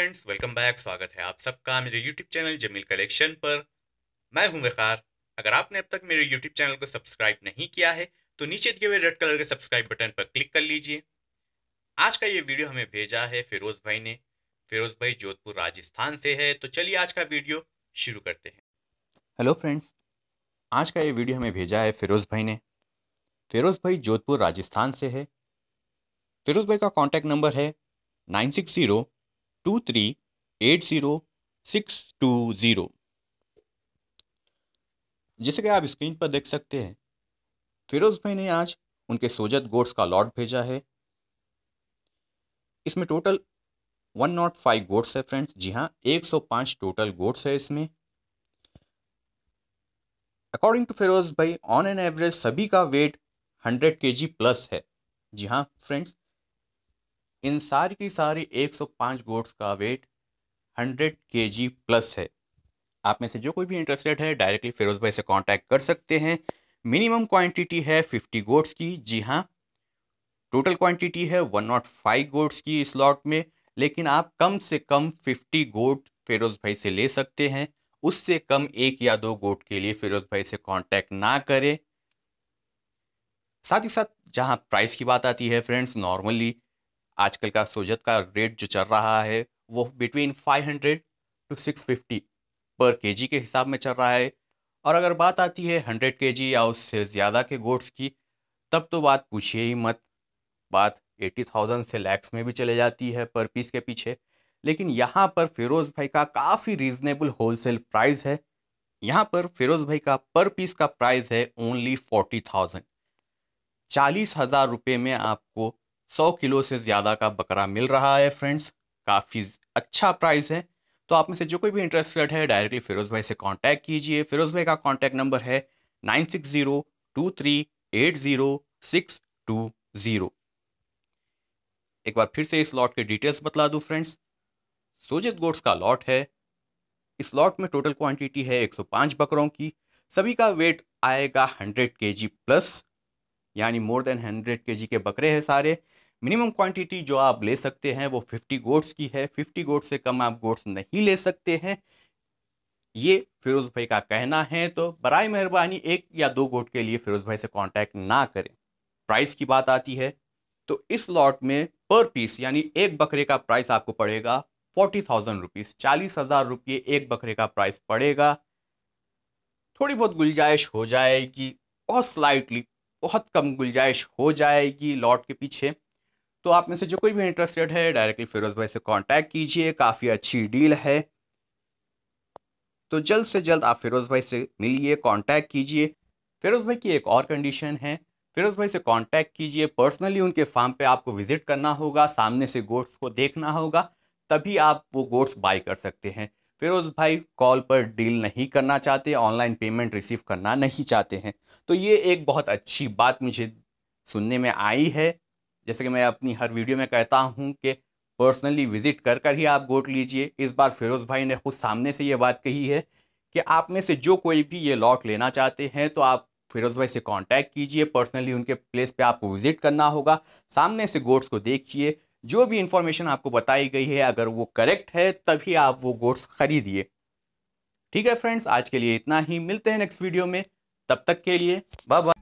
friends welcome back स्वागत है आप सबका मेरे यूट्यूब चैनल जमील कलेक्शन पर मैं हूं वकार अगर आपने अब तक मेरे यूट्यूब चैनल को सब्सक्राइब नहीं किया है तो नीचे दिए हुए रेड कलर के सब्सक्राइब बटन पर क्लिक कर लीजिए आज का ये वीडियो हमें भेजा है फिरोज भाई ने फिरोज भाई जोधपुर राजस्थान से है तो चलिए आज का वीडियो शुरू करते हैं हेलो फ्रेंड्स आज का ये वीडियो हमें भेजा है फिरोज भाई ने फिरोज भाई जोधपुर राजस्थान से है फिरोज भाई का कॉन्टैक्ट नंबर है nine six zero two three eight zero six two zero जैसे कि आप स्क्रीन पर देख सकते हैं फिरोज भाई ने आज उनके सोजत गोड्स का लॉट भेजा है इसमें total one naught five goods है फ्रेंड्स जी हाँ एक सौ पाँच टोटल गोड्स है इसमें अकॉर्डिंग टू फिरोज भाई ऑन एन एवरेज सभी का वेट हंड्रेड के प्लस है जी हाँ फ्रेंड्स इन सारी की सारी 105 गोट्स का वेट 100 के प्लस है आप में से जो कोई भी इंटरेस्टेड है डायरेक्टली फिरोज भाई से कांटेक्ट कर सकते हैं मिनिमम क्वांटिटी है 50 गोट्स की जी हाँ टोटल क्वांटिटी है 105 गोट्स की स्लॉट में लेकिन आप कम से कम 50 गोट फिरोज भाई से ले सकते हैं उससे कम एक या दो गोट के लिए फिरोज भाई से कॉन्टैक्ट ना करें साथ ही साथ जहाँ प्राइस की बात आती है फ्रेंड्स नॉर्मली आजकल का सोजत का रेट जो चल रहा है वो बिटवीन 500 टू 650 पर केजी के हिसाब में चल रहा है और अगर बात आती है 100 केजी या उससे ज़्यादा के गोट्स की तब तो बात पूछिए ही मत बात 80,000 से लैक्स में भी चले जाती है पर पीस के पीछे लेकिन यहाँ पर फिरोज़ भाई का काफ़ी रीज़नेबल होलसेल प्राइस है यहाँ पर फिरोज़ भाई का पर पीस का प्राइस है ओनली फोर्टी थाउजेंड चालीस हज़ार रुपये में आपको सौ किलो से ज़्यादा का बकरा मिल रहा है फ्रेंड्स काफ़ी अच्छा प्राइस है तो आप में से जो कोई भी इंटरेस्टेड है डायरेक्टली फिरोज भाई से कांटेक्ट कीजिए फिरोज भाई का कांटेक्ट नंबर है nine six zero two three eight zero six two zero एक बार फिर से इस लॉट के डिटेल्स बतला दूं फ्रेंड्स सोजित गोड्स का लॉट है इस लॉट में टोटल क्वांटिटी है 105 बकरों की सभी का वेट आएगा 100 केजी प्लस यानी मोर देन 100 केजी के बकरे हैं सारे मिनिमम क्वांटिटी जो आप ले सकते हैं वो फिफ्टी गोट्स की है फिफ्टी गोट्स से कम आप गोट्स नहीं ले सकते हैं ये फिरोज भाई का कहना है तो बर मेहरबानी एक या दो गोट के लिए फिरोज भाई से कॉन्टैक्ट ना करें प्राइस की बात आती है तो इस लॉट में पर पीस यानी एक बकरे का प्राइस आपको पड़ेगा फोर्टी थाउजेंड रुपीज़ चालीस हज़ार रुपये एक बकरे का प्राइस पड़ेगा थोड़ी बहुत गुंजाइश हो जाएगी बहुत स्लाइटली बहुत कम गुंजाइश हो जाएगी लॉट के पीछे तो आप में से जो कोई भी इंटरेस्टेड है डायरेक्टली फिरोज भाई से कॉन्टैक्ट कीजिए काफ़ी अच्छी डील है तो जल्द से जल्द आप फिरोज भाई से मिलिए कॉन्टैक्ट कीजिए फिरोज भाई की एक और कंडीशन है फिरोज भाई से कॉन्टैक्ट कीजिए पर्सनली उनके फार्म पे आपको विजिट करना होगा सामने से गोट्स को देखना होगा तभी आप वो गोट्स बाई कर सकते हैं फिरोज भाई कॉल पर डील नहीं करना चाहते ऑनलाइन पेमेंट रिसीव करना नहीं चाहते हैं तो ये एक बहुत अच्छी बात मुझे सुनने में आई है जैसे कि मैं अपनी हर वीडियो में कहता हूँ कि पर्सनली विजिट कर कर ही आप गोट लीजिए इस बार फिरोज भाई ने खुद सामने से ये बात कही है कि आप में से जो कोई भी ये लॉट लेना चाहते हैं तो आप फिरोज भाई से कांटेक्ट कीजिए पर्सनली उनके प्लेस पे आपको विजिट करना होगा सामने से गोट्स को देखिए जो भी इंफॉर्मेशन आपको बताई गई है अगर वो करेक्ट है तभी आप वो गोट्स खरीदिए ठीक है फ्रेंड्स आज के लिए इतना ही मिलते हैं नेक्स्ट वीडियो में तब तक के लिए बाय